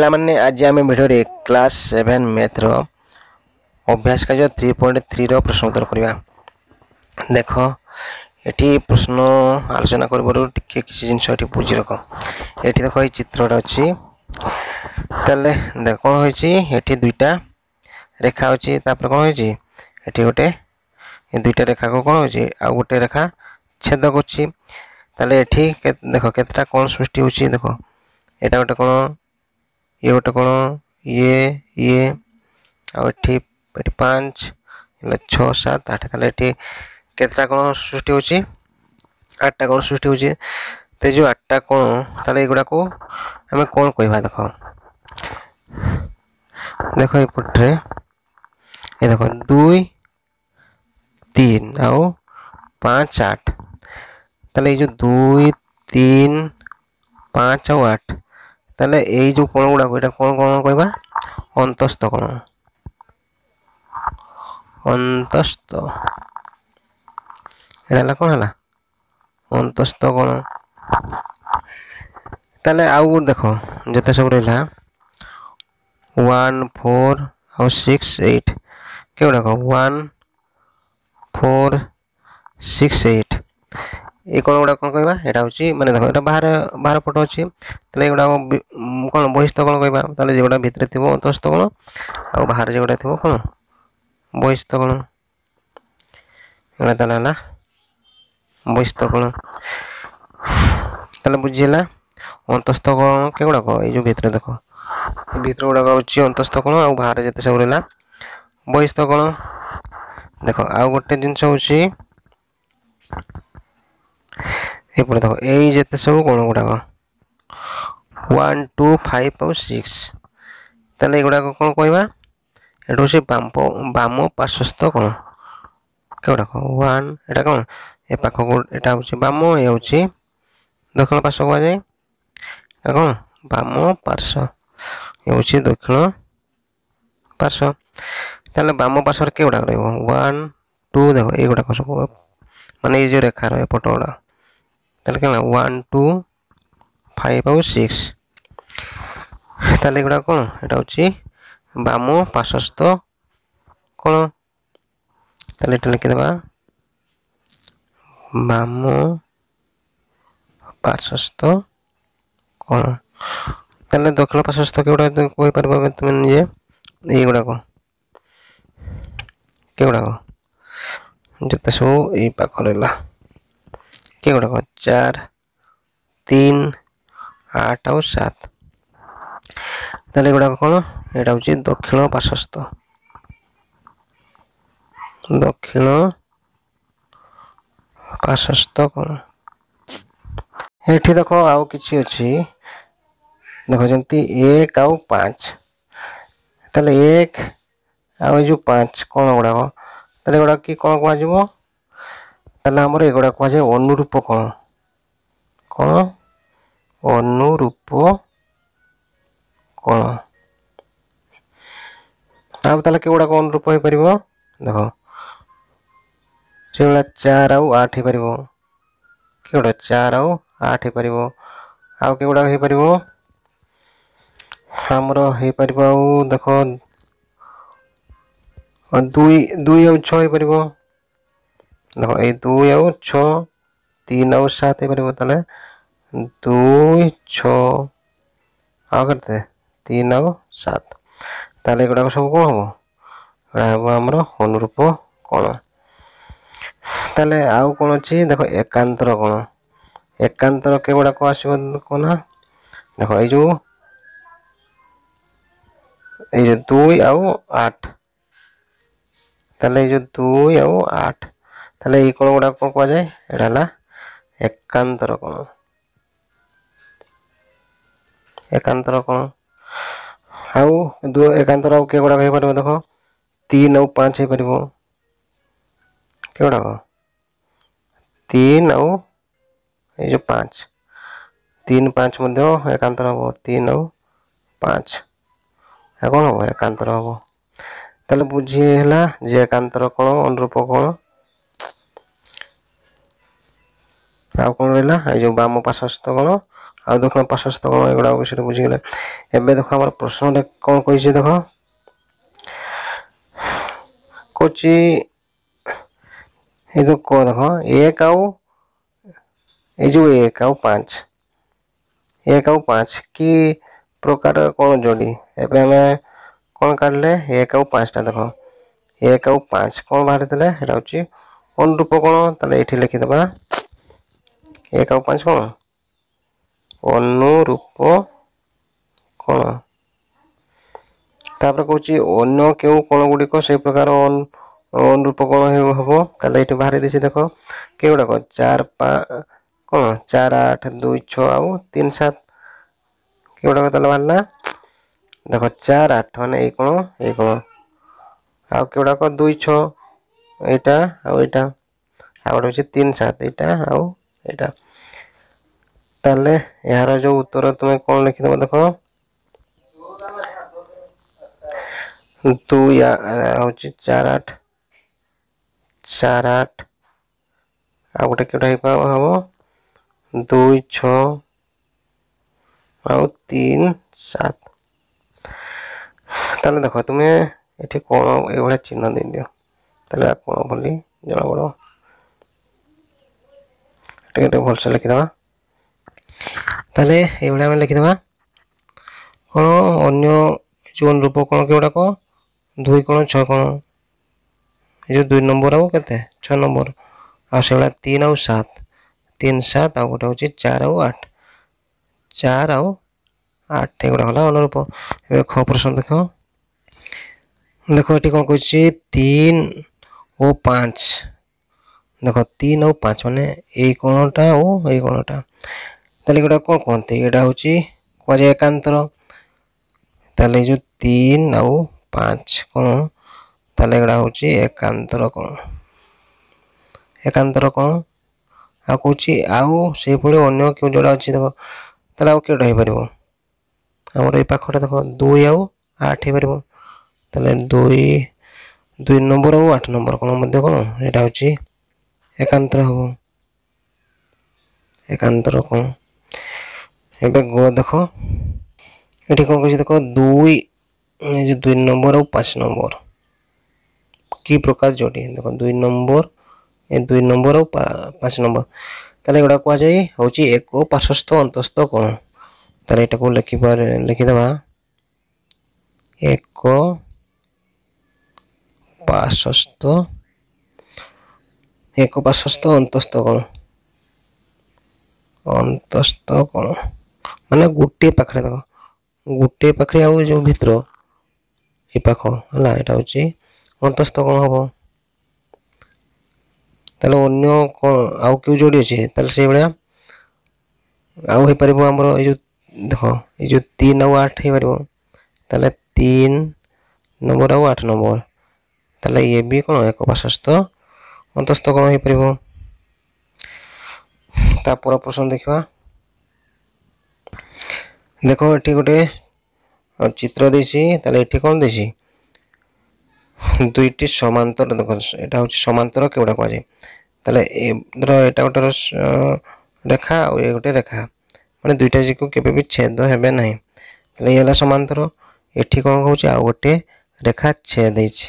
ପିଲାମାନେ ଆଜି ଆମେ ଭିଡ଼ିଓରେ କ୍ଲାସ୍ ସେଭେନ୍ ମ୍ୟାଥ୍ର ଅଭ୍ୟାସ କାର୍ଯ୍ୟ ଥ୍ରୀ ପଏଣ୍ଟ ଥ୍ରୀର ପ୍ରଶ୍ନ ଉତ୍ତର କରିବା ଦେଖ ଏଠି ପ୍ରଶ୍ନ ଆଲୋଚନା କରିବାରୁ ଟିକେ କିଛି ଜିନିଷ ଏଠି ବୁଝି ରଖ ଏଠି ଦେଖ ଏଇ ଚିତ୍ରଟା ଅଛି ତାହେଲେ ଦେଖ କ'ଣ ହୋଇଛି ଏଠି ଦୁଇଟା ରେଖା ଅଛି ତାପରେ କ'ଣ ହୋଇଛି ଏଠି ଗୋଟେ ଦୁଇଟା ରେଖାକୁ କ'ଣ ହେଉଛି ଆଉ ଗୋଟେ ରେଖା ଛେଦ କରୁଛି ତାହେଲେ ଏଠି ଦେଖ କେତେଟା କ'ଣ ସୃଷ୍ଟି ହେଉଛି ଦେଖ এটা গোটে কোণ ये गोटे कौन ये ये आठ पाँच छः सात आठ तेज केतटा तो कौन सृष्टि होठटा कौन सृष्टि हो जो आठटा कौन तुड़ा को आम कौन कह देख देख ये देख दुई तीन आओ पाँच आठ तेल ये जो दुई तीन पाँच आठ ତାହେଲେ ଏଇ ଯେଉଁ କୋଣ ଗୁଡ଼ାକ ଏଇଟା କ'ଣ କ'ଣ କହିବା ଅନ୍ତସ୍ଥ କୋଣ ଅନ୍ତସ୍ଥ ଏଇଟା ହେଲା କ'ଣ ହେଲା ଅନ୍ତସ୍ଥ କୋଣ ତାହେଲେ ଆଉ ଗୋଟେ ଦେଖ ଯେତେ ସବୁ ରହିଲା ୱାନ୍ ଫୋର୍ ଆଉ ସିକ୍ସ ଏଇଟ୍ କେଉଁଗୁଡ଼ାକ ୱାନ୍ ଫୋର୍ ସିକ୍ସ ଏଇଟ୍ ଏ କ'ଣ ଗୁଡ଼ା କ'ଣ କହିବା ଏଇଟା ହେଉଛି ମାନେ ଦେଖ ଏଇଟା ବାହାର ବାହାର ପଟ ଅଛି ତାହେଲେ ଏଗୁଡ଼ାକ କ'ଣ ବହିସ୍ଥ କ'ଣ କହିବା ତାହେଲେ ଯେଉଁଗୁଡ଼ା ଭିତରେ ଥିବ ଅନ୍ତଃସ୍ଥ କ'ଣ ଆଉ ବାହାରେ ଯେଉଁଗୁଡ଼ା ଥିବ କ'ଣ ବହିସ୍ଥ କ'ଣ ଏଗୁଡ଼ା ତାହେଲେ ହେଲା ବହିସ୍ଥ କ'ଣ ତାହେଲେ ବୁଝି ହେଲା ଅନ୍ତଃସ୍ଥ କ'ଣ କେଗୁଡ଼ାକ ଏଇ ଯେଉଁ ଭିତରେ ଦେଖ ଏ ଭିତର ଗୁଡ଼ାକ ହେଉଛି ଅନ୍ତଃସ୍ଥ କ'ଣ ଆଉ ବାହାରେ ଯେତେ ସବୁ ରହିଲା ବହିସ୍ଥ କ'ଣ ଦେଖ ଆଉ ଗୋଟେ ଜିନିଷ ହେଉଛି এপরে দেখো এই যেতে সব কোণ গুড়াক ওয়ান টু ফাইভ আউ সিক্স তাহলে এগুড়াক কোণ কহবা এটা হচ্ছে বাম বাম পার্শ্বস্থ কোণ এগুড়াক ওয়ান এটা কোণ এ পাখ এটা হচ্ছে বাম এ হচ্ছে দক্ষিণ পার্শ্ব কুযায় এটা কোণ বাম পার্শ্ব এ হচ্ছে দক্ষিণ পার্শ্ব তাহলে বাম পার্শ্বর কেগুড়াক রহব ওয়ান টু দেখো এইগুড়াক সব মানে এই যে রেখার এপটগুড়া তাহলে কেন ওয়ান টু ফাইভ ଆଉ ସିକ୍ସ ତାହେଲେ ଏଗୁଡ଼ା କ'ଣ ଏଇଟା ହେଉଛି ବାମ ପାର୍ଶ୍ୱସ୍ଥ କ'ଣ ତାହେଲେ ଏଇଟା ଲେଖିଦେବା ବାମ ପାର୍ଶ୍ୱସ୍ଥ କ'ଣ ତାହେଲେ ଦକ୍ଷିଣ ପାର୍ଶ୍ୱସ୍ଥ କେଉଁଟା କହିପାରିବ ତୁମେ ନିଜେ ଏଇଗୁଡ଼ାକ କେଉଁଗୁଡ଼ାକ ଯେତେ ସବୁ ଏଇ ପାଖ ରହିଲା के गुड़ाक चार तीन आठ आत गुड़ाक कौन एटा हूँ दक्षिण पार्श्वस्थ दक्षिण पार्श्वस्थ कौन ये देख आउ कि अच्छी देख जमती एक आउ पाँच तेल एक आज पाँच कौन गुड़ाक गुड़ा कि कौन कह ତାହେଲେ ଆମର ଏଗୁଡ଼ା କୁହାଯାଏ ଅନୁରୂପ କ'ଣ କ'ଣ ଅନୁରୂପ କ'ଣ ଆଉ ତାହେଲେ କେଉଁଗୁଡ଼ାକ ଅନୁରୂପ ହେଇପାରିବ ଦେଖ ସେଗୁଡ଼ା ଚାର ଆଉ ଆଠ ହେଇପାରିବ କେଉଁଟା ଚାର ଆଉ ଆଠ ହେଇପାରିବ ଆଉ କେଉଁଗୁଡ଼ାକ ହେଇପାରିବ ଆମର ହେଇପାରିବ ଆଉ ଦେଖ ଦୁଇ ଦୁଇ ଆଉ ଛଅ ହେଇପାରିବ দেখো এই দুই আউ ছ তিন আউ সাত এইপারিব তাহলে দুই ছ ଆଉ କେତେ ତିନି ଆଉ ସାତ ତାହେଲେ ଏଗୁଡ଼ାକ ସବୁ କ'ଣ ହେବ ଏଗୁଡ଼ା ହେବ ଆମର ଅନୁରୂପ କ'ଣ ତାହେଲେ ଆଉ କ'ଣ ଅଛି ଦେଖ ଏକାନ୍ତର କ'ଣ ଏକାନ୍ତର କେଗୁଡ଼ାକ ଆସିବ କ'ଣ ନା ଦେଖ ଏଇ ଯେଉଁ ଏଇ ଯେଉଁ ଦୁଇ ଆଉ ଆଠ ତାହେଲେ ଏଇ ଯେଉଁ ଦୁଇ ଆଉ ଆଠ তাহলে এই কোণ গুড়া কোণ কুযায় এটা হল একান্তর কোণ একান্তর কোণ আউ দু একান্তর আউ কে গুড়া হয়ে পারিব দেখো তিন আউ পাঁচ হয়ে পারিব কে গুড়া তিন আউ এই যে পাঁচ তিন পাঁচ মধ্যে একান্তর হব তিন আউ পাঁচ এখন হব একান্তর হব তাহলে বুঝিয়ে হলা যে একান্তর কোণ অনুরূপ কোণ ଆଉ କ'ଣ ରହିଲା ଏଇ ଯେଉଁ ବାମ ପାର୍ଶ୍ୱସ୍ଥ କଣ ଆଉ ଦକ୍ଷିଣ ପାର୍ଶ୍ୱସ୍ଥ କଣ ଏଗୁଡ଼ାକ ବିଷୟରେ ବୁଝିଗଲେ ଏବେ ଦେଖ ଆମର ପ୍ରଶ୍ନଟା କ'ଣ କହିଛି ଦେଖ କହୁଛି ଏଇ ଯେଉଁ କ ଦେଖ ଏକ ଆଉ ଏଇ ଯେଉଁ ଏକ ଆଉ ପାଞ୍ଚ ଏକ ଆଉ ପାଞ୍ଚ କି ପ୍ରକାର କ'ଣ ଯୋଡ଼ି ଏବେ ଆମେ କ'ଣ କାଢ଼ିଲେ ଏକ ଆଉ ପାଞ୍ଚଟା ଦେଖ ଏକ ଆଉ ପାଞ୍ଚ କ'ଣ ବାହାରିଥିଲେ ସେଇଟା ହେଉଛି ଅନୁରୂପ କ'ଣ ତାହେଲେ ଏଇଠି ଲେଖିଦେବା ଏକ ଆଉ ପାଞ୍ଚ କ'ଣ ଅନୁରୂପ କ'ଣ ତାପରେ କହୁଛି ଅନ୍ୟ କେଉଁ କ'ଣ ଗୁଡ଼ିକ ସେଇ ପ୍ରକାର ଅନୁରୂପ କ'ଣ ହେବ ତାହେଲେ ଏଠି ବାହାରି ଦେଇଛି ଦେଖ କେଉଁଗୁଡ଼ାକ ଚାରି କ'ଣ ଚାରି ଆଠ ଦୁଇ ଛଅ ଆଉ ତିନି ସାତ କେଉଁଗୁଡ଼ାକ ତାହେଲେ ବାହାରିଲା ଦେଖ ଚାରି ଆଠ ମାନେ ଏଇ କ'ଣ ଏଇ କ'ଣ ଆଉ କେଉଁଗୁଡ଼ାକ ଦୁଇ ଛଅ ଏଇଟା ଆଉ ଏଇଟା ଆଉ ଗୋଟେ ହେଉଛି ତିନି ସାତ ଏଇଟା ଆଉ ତାହେଲେ ଏହାର ଯେଉଁ ଉତ୍ତର ତୁମେ କ'ଣ ଲେଖିଦେବ ଦେଖ ଦୁଇ ହେଉଛି ଚାର ଆଠ ଚାର ଆଠ ଆଉ ଗୋଟେ କେଉଁଟା ହେଇପାରିବ ହେବ ଦୁଇ ଛଅ ଆଉ ତିନି ସାତ ତାହେଲେ ଦେଖ ତୁମେ ଏଠି କ'ଣ ଏଇଭଳିଆ ଚିହ୍ନ ଦେଇଦିଅ ତାହେଲେ କ'ଣ ବୋଲି ଜଣାପଡ଼ିବ ଟିକେ ଟିକେ ଭଲସେ ଲେଖିଦେବା ତାହେଲେ ଏଇଭଳିଆ ଆମେ ଲେଖିଦେବା କ'ଣ ଅନ୍ୟ ଯେଉଁ ଅନୁରୂପ କ'ଣ କେଗୁଡ଼ାକ ଦୁଇ କ'ଣ ଛଅ କ'ଣ ଏ ଯେଉଁ ଦୁଇ ନମ୍ବର ଆଉ କେତେ ଛଅ ନମ୍ବର ଆଉ ସେଗୁଡ଼ା ତିନି ଆଉ ସାତ ତିନି ସାତ ଆଉ ଗୋଟେ ହେଉଛି ଚାରି ଆଉ ଆଠ ଚାରି ଆଉ ଆଠ ଏଗୁଡ଼ା ହେଲା ଅନୁରୂପ ଏବେ ଖ ପ୍ରଶ୍ନ ଦେଖ ଦେଖ ଏଠି କ'ଣ କହିଛି ତିନି ও পাঁচ দেখো তিন ও পাঁচ মানে এই কোণটা ও এই কোণটা তাহলে এটা কোণ কহতি এটা হচ্ছে কুয়াযায় একান্তর তাহলে এই যে তিন আউ পাঁচ কোণ তাহলে এটা হচ্ছে একান্তর কোণ একান্তর কোণ ଆଉ କହୁଛି ଆଉ ସେଇଭଳି ଅନ୍ୟ କେଉଁ ଯୋଡ଼ା ଅଛି ଦେଖ ତାହେଲେ ଆଉ କେଉଁଟା ହେଇପାରିବ ଆମର ଏଇ ପାଖଟା ଦେଖ ଦୁଇ ଆଉ ଆଠ ହେଇପାରିବ ତାହେଲେ ଦୁଇ ଦୁଇ ନମ୍ବର ଆଉ ଆଠ ନମ୍ବର କ'ଣ ମଧ୍ୟ କ'ଣ ଏଇଟା ହେଉଛି একান্ত হব একান্ত রকম এবার গ দেখো এটি কোন কিছু দেখো দুই যে দুই নম্বর আর পাঁচ নম্বর কি প্রকার জটি দেখো দুই নম্বর ଏ ଦୁଇ ନମ୍ବର ଆଉ ପାଞ୍ଚ ନମ୍ବର ତାହେଲେ ଏଗୁଡ଼ା କୁହାଯାଏ ହେଉଛି ଏକ ପାର୍ଶ୍ୱସ୍ଥ ଅନ୍ତସ୍ଥ କୋଣ ତାହେଲେ ଏଟାକୁ ଲେଖିବା ଲେଖିଦେବା ଏକ ପାର୍ଶ୍ୱସ୍ଥ একপাশস্থ অন্তস্থ কোଣ অন্তস্থ কোଣ ମାନେ ଗୋଟିଏ ପାଖରେ ଦେଖ ଗୋଟିଏ ପାଖରେ ଆଉ ଯେଉଁ ଭିତର ଏ ପାଖ ହେଲା ଏଇଟା ହେଉଛି ଅନ୍ତସ୍ଥ କ'ଣ ହେବ ତାହେଲେ ଅନ୍ୟ କ'ଣ ଆଉ କେଉଁ ଯୋଡ଼ି ଅଛି ତାହେଲେ ସେଇଭଳିଆ ଆଉ ହେଇପାରିବ ଆମର ଏଇ ଯେଉଁ ଦେଖ ଏଇ ଯେଉଁ ତିନି ଆଉ ଆଠ ହେଇପାରିବ ତାହେଲେ ତିନି ନମ୍ବର ଆଉ ଆଠ ନମ୍ବର ତାହେଲେ ଇଏ ବି କ'ଣ ଏକ ପାର୍ଶ୍ୱସ୍ଥ ଅନ୍ତସ୍ଥ କ'ଣ ହୋଇପାରିବ ତା ପର ପ୍ରଶ୍ନ ଦେଖିବା ଦେଖ ଏଠି ଗୋଟେ ଚିତ୍ର ଦେଇଛି ତାହେଲେ ଏଠି କ'ଣ ଦେଇଛି ଦୁଇଟି ସମାନ୍ତର ଦେଖ ଏଇଟା ହେଉଛି ସମାନ୍ତର କେଉଁଟା କୁହାଯାଏ ତାହେଲେ ଏ ଧର ଏଇଟା ଗୋଟେ ରେଖା ଆଉ ଏ ଗୋଟେ ରେଖା ମାନେ ଦୁଇଟା ଯାକ କେବେ ବି ଛେଦ ହେବେ ନାହିଁ ତାହେଲେ ଇଏ ହେଲା ସମାନ୍ତର ଏଠି କ'ଣ ହେଉଛି ଆଉ ଗୋଟେ ରେଖା ଛେଦ ହେଇଛି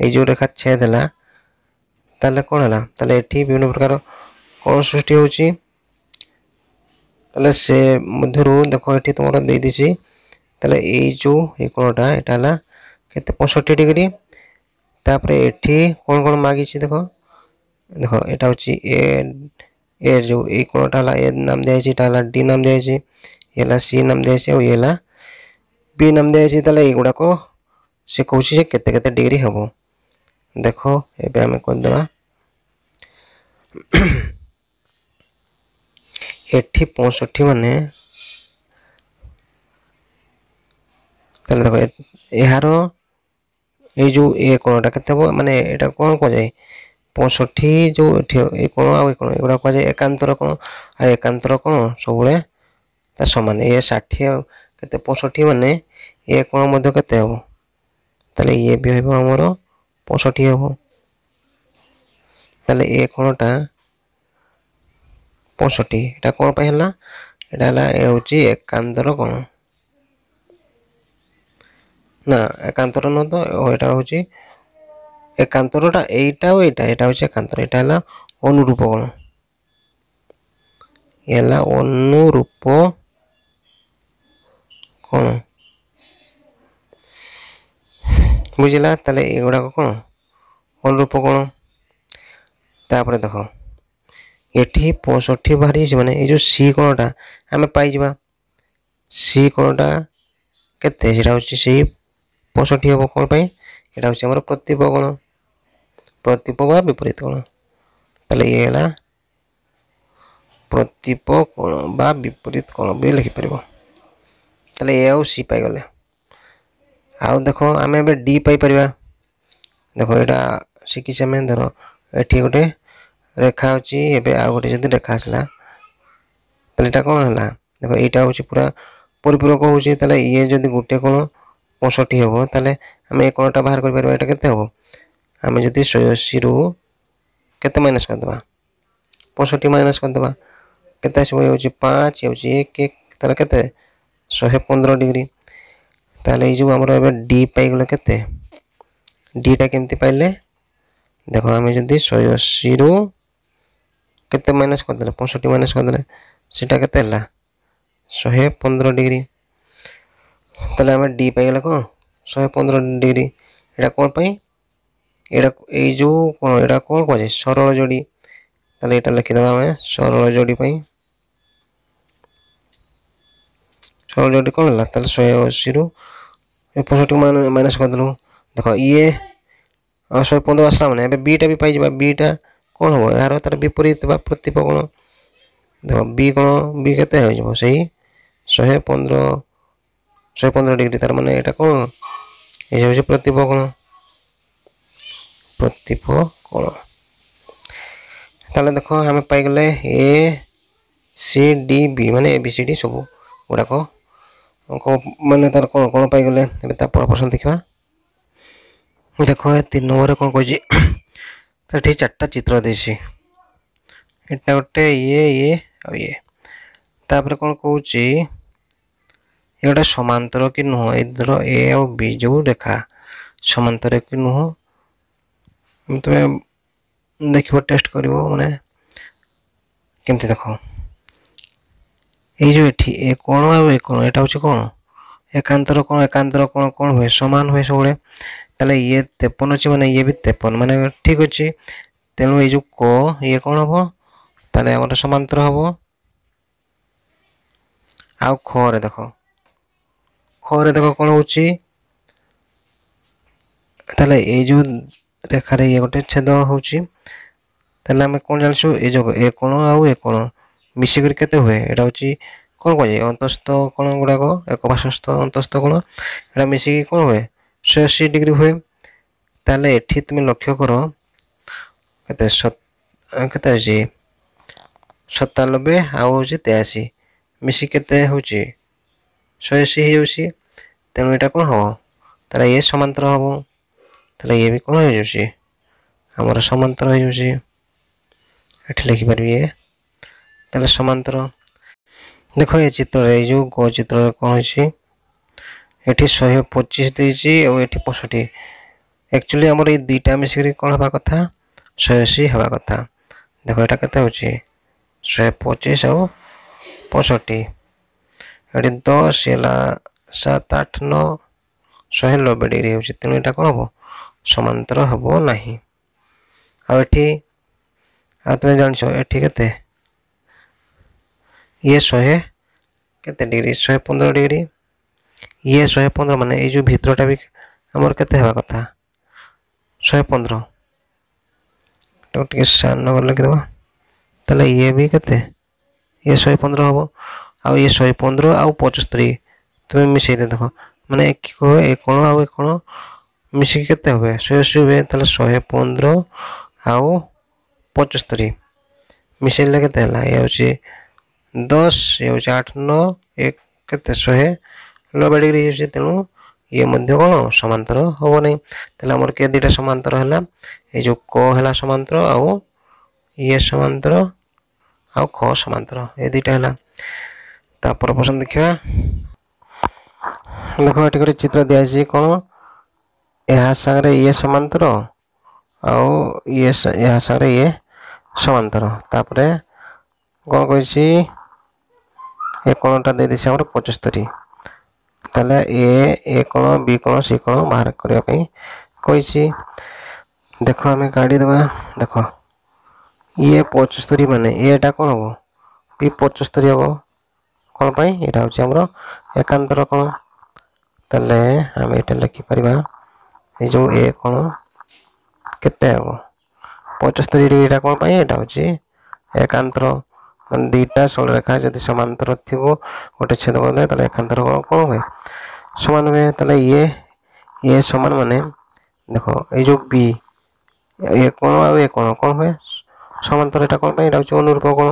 ଏଇ ଯେଉଁ ରେଖା ଛେଦ ହେଲା তাহলে କ'ଣ ହେଲା ତାହେଲେ ଏଠି ବିଭିନ୍ନ ପ୍ରକାର କ'ଣ ସୃଷ୍ଟି ହେଉଛି ତାହେଲେ ସେ ମଧ୍ୟରୁ ଦେଖ ଏଠି ତୁମର ଦେଇଦେଇଛି ତାହେଲେ ଏଇ ଯେଉଁ ଏଇ କୋଣଟା ଏଇଟା ହେଲା କେତେ ପଞ୍ଚଷଠି ଡିଗ୍ରୀ ତାପରେ ଏଠି କ'ଣ କ'ଣ ମାଗିଛି ଦେଖ ଦେଖ ଏଇଟା ହେଉଛି ଏ ଏ ଯେଉଁ ଏଇ କୋଣଟା ହେଲା ଏ ନାମ ଦିଆଯାଇଛି ଏଇଟା ହେଲା ଡି ନାମ ଦିଆଯାଇଛି ଇଏ ହେଲା ସି ନାମ ଦିଆଯାଇଛି ଆଉ ଇଏ ହେଲା ବି ନାମ ଦିଆଯାଇଛି ତାହେଲେ ଏଇଗୁଡ଼ାକ ସେ କହୁଛି ଯେ କେତେ କେତେ ଡିଗ୍ରୀ ହେବ ଦେଖ ଏବେ ଆମେ କରିଦେବା এটি পঁয়ষট্টি মানে তাহলে দেখো এর এই যে এ কোণটা কেতে হব মানে এটা কোণ কুযায় পঁয়ষট্টি যে এটি এই কোণ আউ কোণ এগুলা কুযায় একান্তর কোণ আর একান্তর কোণ সবুলে তা সমান এ ষাঠিয়ে কেতে পঁয়ষট্টি মানে এ কোণ মধ্যে কেতে হব তাহলে ইয়ে বি হব আমার পঁয়ষট্টি হব তাহলে এ কোণটা পঁয়ষঠি এটা কোଣ ପାଇଁ ହେଲା এটা ହେଲା ଏ ହେଉଛି ଏକାନ୍ତର କୋଣ ନା ଏକାନ୍ତର ନୁହଁ ତ ଏଇଟା ହେଉଛି ଏକାନ୍ତରଟା ଏଇଟା ଆଉ ଏଇଟା ଏଇଟା ହେଉଛି ଏକାନ୍ତର ଏଇଟା ହେଲା ଅନୁରୂପ କୋଣ ଇଏ ହେଲା ଅନୁରୂପ কোণ বুঝিলা তাহলে এগুড়াক কোণ অনুরূপ কোণ তারপরে দেখো এটি পঁয়ষট্টি বাহারিছি মানে এই যে সি কোণটা আমি পাইযা সি কোণটা কেতে সেটা হচ্ছে সেই পঁয়ষট্টি হব কোণ পাই এটা হচ্ছে আমার প্রতীপ কোণ প্রতীপ বা বিপরীত কোণ তাহলে ইয়ে হল প্রতীপ কোণ বা বিপরীত কোণ বি লিখিপার তাহলে এ আউ সি পাইগলে আউ দেখো আমি এবার ডি পাইপার দেখো এটা শিখিছে আমি ধর ଏଠି ଗୋଟେ ରେଖା ଅଛି ଏବେ ଆଉ ଗୋଟେ ଯଦି ରେଖା ଆସିଲା ତାହେଲେ ଏଇଟା କ'ଣ ହେଲା ଦେଖ ଏଇଟା ହେଉଛି ପୁରା ପରିପୂରକ ହେଉଛି ତାହେଲେ ଇଏ ଯଦି ଗୋଟେ କୋଣ ପଞ୍ଚଷଠି ହେବ ତାହେଲେ ଆମେ ଏ କୋଣଟା ବାହାର କରିପାରିବା ଏଇଟା କେତେ ହେବ ଆମେ ଯଦି ଶହେ ଅଶୀରୁ କେତେ ମାଇନସ୍ କରିଦେବା ପଞ୍ଚଷଠି ମାଇନସ୍ କରିଦେବା କେତେ ଆସିବ ଇଏ ହେଉଛି ପାଞ୍ଚ ହେଉଛି ଏକ ତାହେଲେ କେତେ ଶହେ ପନ୍ଦର ଡିଗ୍ରୀ ତାହେଲେ ଏଇ ଯେଉଁ ଆମର ଏବେ ଡି ପାଇଗଲେ କେତେ ডিটা কেমতি পাইলে देखो आम जो शहे अशी रु के माइनस करदे पंचठ माइनस करदे से शहे पंद्रह डिग्री तेल आम डी पाइला कौन शहे पंद्रह डिग्री एटा कौन पाई जो यहाँ कौन कह सर जोड़ी तेल ये लिखिद सरल जोड़ी सरल जोड़ी कौन है शहे अशी रु पंचठ माइनस करदेलु देख ये ଶହେ ପନ୍ଦର ଆସିଲା ମାନେ ଏବେ ବିଟା ବି ପାଇଯିବା ବିଟା କ'ଣ ହେବ ଏହାର ତା'ର ବିପରୀତ ବା କଣ ଦେଖ ବି କ'ଣ ବି କେତେ ହୋଇଯିବ ସେଇ ଶହେ ପନ୍ଦର ଶହେ ପନ୍ଦର ଡିଗ୍ରୀ ତା'ର ମାନେ ଏଇଟା କ'ଣ ଏ ହେଉଛି ପ୍ରତିପକୋଣ କଣ ତାହେଲେ ଦେଖ ଆମେ ପାଇଗଲେ ଏ ସି ଡି ବି ମାନେ ଏ ବି ସି ଡି ସବୁ ଗୁଡ଼ାକ ମାନେ ତା'ର କ'ଣ କ'ଣ ପାଇଗଲେ ଏବେ ତା ପର ପର୍ସନ୍ ଦେଖିବା ଦେଖ ତିନି ନମ୍ବରରେ କ'ଣ କହିଛି ତ ଏଠି ଚାରିଟା ଚିତ୍ର ଦେଇଛି ଏଟା ଗୋଟେ ଇଏ ଇଏ ଆଉ ଇଏ ତାପରେ କ'ଣ କହୁଛି ଏ ଗୋଟେ ସମାନ୍ତର କି ନୁହଁ ଏ ଧର ଏ ଆଉ ବି ଯେଉଁ ରେଖା ସମାନ୍ତର କି ନୁହଁ ତୁମେ ଦେଖିବ ଟେଷ୍ଟ କରିବ ମାନେ କେମିତି ଦେଖ ଏଇ ଯେଉଁ ଏଠି ଏ କ'ଣ ଆଉ ଏ କ'ଣ ଏଇଟା ହେଉଛି କ'ଣ ଏକାନ୍ତର କ'ଣ ଏକାନ୍ତର କ'ଣ କ'ଣ ହୁଏ ସମାନ ହୁଏ ସବୁବେଳେ ତାହେଲେ ଇଏ ତେପନ ଅଛି ମାନେ ଇଏ ବି ତେପନ ମାନେ ଠିକ୍ ଅଛି ତେଣୁ ଏଇ ଯେଉଁ କ ଇଏ କ'ଣ ହେବ ତାହେଲେ ଆମର ସମାନ୍ତର ହେବ ଆଉ ଖରେ ଦେଖ ଖରେ ଦେଖ କ'ଣ ହେଉଛି ତାହେଲେ ଏଇ ଯେଉଁ ରେଖାରେ ଇଏ ଗୋଟେ ଛେଦ ହେଉଛି ତାହେଲେ ଆମେ କ'ଣ ଜାଣିଛୁ ଏ ଯୋଗ ଏ କୋଣ ଆଉ ଏ କୋଣ ମିଶିକରି କେତେ ହୁଏ ଏଇଟା ହେଉଛି କ'ଣ କୁହାଯାଏ ଅନ୍ତସ୍ଥ କୋଣ ଗୁଡ଼ାକ ଏକ ବାସସ୍ଥ ଅନ୍ତସ୍ଥ କୋଣ ଏଇଟା ମିଶିକି କ'ଣ ହୁଏ ছেষট্টি ডিগ্রি ହୁଏ তাহলে এটি তুমি লক্ষ্য করো কেতে কেতে হচ্ছে সতানবে আউ হচ্ছে তেয়াশি মিশি কেতে হচ্ছে ছয়াশি হয়ে যাচ্ছে তেমন এটা কোণ হব তাহলে ইয়ে সমান্তর হব তাহলে ইয়ে বি কোণ হয়ে যাচ্ছে আমার সমান্তর হয়ে যাচ্ছে এটি লিখিপারি ইয়ে তাহলে সমান্তর দেখো এই চিত্রে এই যে গ চিত্রে কোণ হয়েছে ଏଠି ଶହେ ପଚିଶ ଦେଇଛି ଆଉ ଏଠି ପଞ୍ଚଷଠି ଆକ୍ଚୁଆଲି ଆମର ଏଇ ଦୁଇଟା ମିଶିକରି କ'ଣ ହେବା କଥା ଶହେ ଅଶୀ ହେବା କଥା ଦେଖ ଏଇଟା କେତେ ହେଉଛି ଶହେ ପଚିଶ ଆଉ ପଞ୍ଚଷଠି ଏଠି ଦଶ ହେଲା ସାତ ଆଠ ନଅ ଶହେ ନବେ ଡିଗ୍ରୀ ହେଉଛି ତେଣୁ ଏଇଟା କ'ଣ ହେବ ସମାନ୍ତର ହେବ ନାହିଁ ଆଉ ଏଠି ଆଉ ତୁମେ ଜାଣିଛ ଏଠି କେତେ ଇଏ ଶହେ କେତେ ଡିଗ୍ରୀ ଶହେ ପନ୍ଦର ଡିଗ୍ରୀ ଇଏ ଶହେ ପନ୍ଦର ମାନେ ଏଇ ଯେଉଁ ଭିତରଟା ବି ଆମର କେତେ ହେବା କଥା ଶହେ ପନ୍ଦର ତାକୁ ଟିକେ ସାନ କରି ଲେଖିଦେବା ତାହେଲେ ଇଏ ବି କେତେ ଇଏ ଶହେ ପନ୍ଦର ହେବ ଆଉ ଇଏ ଶହେ ପନ୍ଦର ଆଉ ପଞ୍ଚସ୍ତରୀ ତୁମେ ମିଶାଇ ଦେଇ ଦେଖ ମାନେ କି କହ ଏକୋଣ ଆଉ ଏକୋଣ ମିଶିକି କେତେ ହୁଏ ଶହେ ଅଶୀ ହୁଏ ତାହେଲେ ଶହେ ପନ୍ଦର ଆଉ ପଞ୍ଚସ୍ତରୀ ମିଶାଇଲେ କେତେ ହେଲା ଇଏ ହେଉଛି ଦଶ ଇଏ ହେଉଛି ଆଠ ନଅ ଏକ କେତେ ଶହେ লো ବାଡ଼ିକି ହେଇଯାଉଛି ତେଣୁ ଇଏ ମଧ୍ୟ କ'ଣ ସମାନ୍ତର ହେବ ନାହିଁ ତାହେଲେ ଆମର କେ ଦୁଇଟା ସମାନ୍ତର ହେଲା ଏଇ ଯେଉଁ କ ହେଲା ସମାନ୍ତର ଆଉ ଇଏ ସମାନ୍ତର ଆଉ ଖ ସମାନ୍ତର ଏ ଦୁଇଟା ହେଲା ତାପରେ ପସନ୍ଦ ଦେଖିବା ଦେଖ ଏଠି ଗୋଟେ ଚିତ୍ର ଦିଆଯାଇଛି କ'ଣ ଏହା ସାଙ୍ଗରେ ଇଏ ସମାନ୍ତର ଆଉ ଇଏ ଏହା ସାଙ୍ଗରେ ଇଏ ସମାନ୍ତର ତାପରେ କ'ଣ କହିଛି ଏ କୋଣଟା ଦେଇଦେଇଛି ଆମର ପଞ୍ଚସ୍ତରୀ ତାହେଲେ ଏ ଏ କ'ଣ ବି କ'ଣ ସି କ'ଣ ବାହାର କରିବା ପାଇଁ କହିଛି ଦେଖ ଆମେ କାଢ଼ି ଦେବା ଦେଖ ଇଏ ପଞ୍ଚସ୍ତରୀ ମାନେ ଏଟା କ'ଣ ହେବ ବି ପଞ୍ଚସ୍ତରୀ ହେବ କ'ଣ ପାଇଁ ଏଇଟା ହେଉଛି ଆମର ଏକାନ୍ତର କ'ଣ ତାହେଲେ ଆମେ ଏଇଟା ଲେଖିପାରିବା ଏଇ ଯେଉଁ ଏ କ'ଣ କେତେ ହେବ ପଞ୍ଚସ୍ତରୀ ଏଇଟା କ'ଣ ପାଇଁ ଏଇଟା ହେଉଛି ଏକାନ୍ତର দুইটা ষোলো রেখা যদি সমান্তর থাকবে গোটে ছেদ বদলে তাহলে এখান্তর কম হয় সমান হবে তাহলে ইয়ে ইয়ে সমান মানে দেখো এই যে বি ইয়ে কোণ আর এ কোণ কোণ হয় সমান্তর এটা কোণ এটা হচ্ছে অনুরূপ কোণ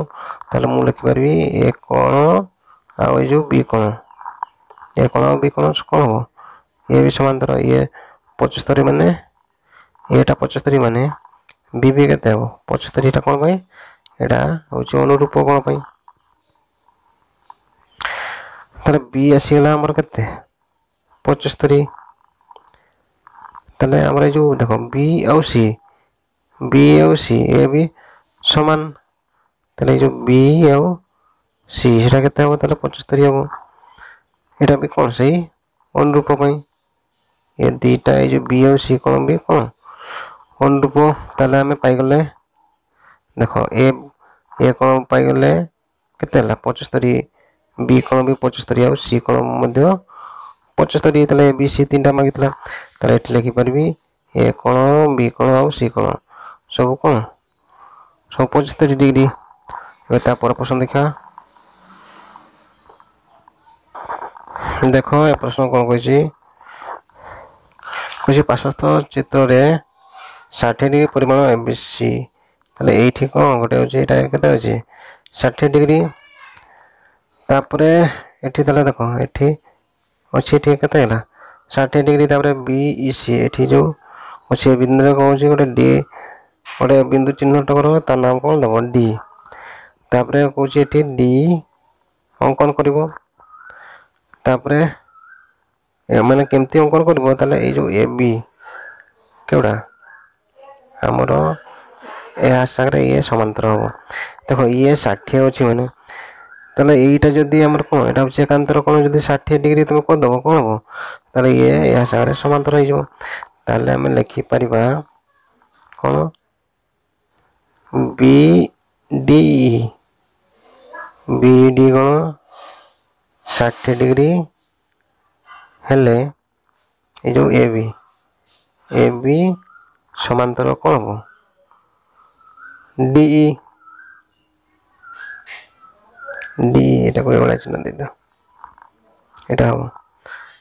তাহলে মু লিখিপারি এ কোণ আর এই যে বি কোণ এ কোণ আর বি কোণ কোণ হব ইয়ে বি সমান্তর ইয়ে পঁচস্তরি মানে এটা পঁচস্তরি মানে বি বি কেতে হব পঁচস্তরি এটা কোণ পাই यहाँ हूँ अनुरूप कौन पाई तर बी आसीगला आमर के पचस्तरी तेल आम जो देख बी आउ सी बी आउ सी ए भी सामान जो बी आउ सी से हे तो पचस्तरी हम यहाँ भी कौन सही अनुरूप ये दीटा ये बी आउ सी कौन भी कौन अनुरूप तेल आम पाई देख ए ଏ କଳମ ପାଇଗଲେ କେତେ ହେଲା ପଞ୍ଚସ୍ତରୀ ବି କଳମ ବି ପଞ୍ଚସ୍ତରୀ ଆଉ ସି କଳମ ମଧ୍ୟ ପଞ୍ଚସ୍ତରୀ ହେଇଥିଲା ଏ ବି ସି ତିନିଟା ମାଗିଥିଲା ତାହେଲେ ଏଠି ଲେଖିପାରିବି ଏ କଳମ ବି କଳମ ଆଉ ସି କଳମ ସବୁ କ'ଣ ସବୁ ପଞ୍ଚସ୍ତରୀ ଡିଗ୍ରୀ ଏବେ ତା ପର ପ୍ରଶ୍ନ ଦେଖିବା ଦେଖ ଏ ପ୍ରଶ୍ନ କ'ଣ କହିଛି କହିଛି ପାର୍ଶ୍ୱସ୍ଥ ଚିତ୍ରରେ ଷାଠିଏ ଡିଗ୍ରୀ ପରିମାଣ ଏ ବି ସି তাহলে এইটি କ'ଣ ଗୋଟେ ହେଉଛି ଏଇଟା କେତେ ଅଛି ଷାଠିଏ ଡିଗ୍ରୀ ତାପରେ ଏଠି ତାହେଲେ ଦେଖ ଏଠି ଅଛି ଏଠି କେତେ ହେଲା ଷାଠିଏ ଡିଗ୍ରୀ ତାପରେ ବି ଇ ସି ଏଠି ଯେଉଁ ଅଛି ବିନ୍ଦୁରେ କ'ଣ ହେଉଛି ଗୋଟେ ଡି ଗୋଟେ ବିନ୍ଦୁ ଚିହ୍ନଟ କର ତା ନାମ କ'ଣ ଦେବ ଡି ତାପରେ କହୁଛି ଏଠି ଡି ଅଙ୍କନ କରିବ ତାପରେ ମାନେ କେମିତି ଅଙ୍କନ କରିବ ତାହେଲେ ଏଇ ଯେଉଁ ଏ ବି କେଉଁଟା ଆମର ଏହା ସାଙ୍ଗରେ ଇଏ ସମାନ୍ତର ହେବ ଦେଖ ଇଏ ଷାଠିଏ ଅଛି ମାନେ ତାହେଲେ ଏଇଟା ଯଦି ଆମର କ'ଣ ଏଇଟା ହେଉଛି ଏକାନ୍ତର କ'ଣ ଯଦି ଷାଠିଏ ଡିଗ୍ରୀ ତୁମେ କରିଦେବ କ'ଣ ହେବ ତାହେଲେ ଇଏ ଏହା ସାଙ୍ଗରେ ସମାନ୍ତର ହେଇଯିବ ତାହେଲେ ଆମେ ଲେଖିପାରିବା କ'ଣ ବି ଡି ବି ଡି କ'ଣ ଷାଠିଏ ଡିଗ୍ରୀ ହେଲେ ଏ ଯେଉଁ ଏ ବି ଏ ବି ସମାନ୍ତର କ'ଣ ହେବ ডিই ডি e. e, এটা করে বেড়াই চিহ্ন দিয়ে দাও এটা হবো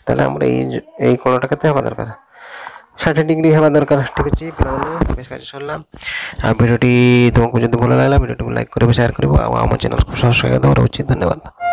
তাহলে আমরা এই এই কোণটাকে হওয়া দরকার ষাট ডিগ্রি হওয়া দরকার ঠিক আছে পিলামানে বেশ কাজ সরলাম আর ভিডিওটি তোমাকে যদি ভালো লাগলো ভিডিওটি লাইক করবে শেয়ার করবো আর আমার চ্যানেল খুব সহজ সহায়তা করা উচিত ধন্যবাদ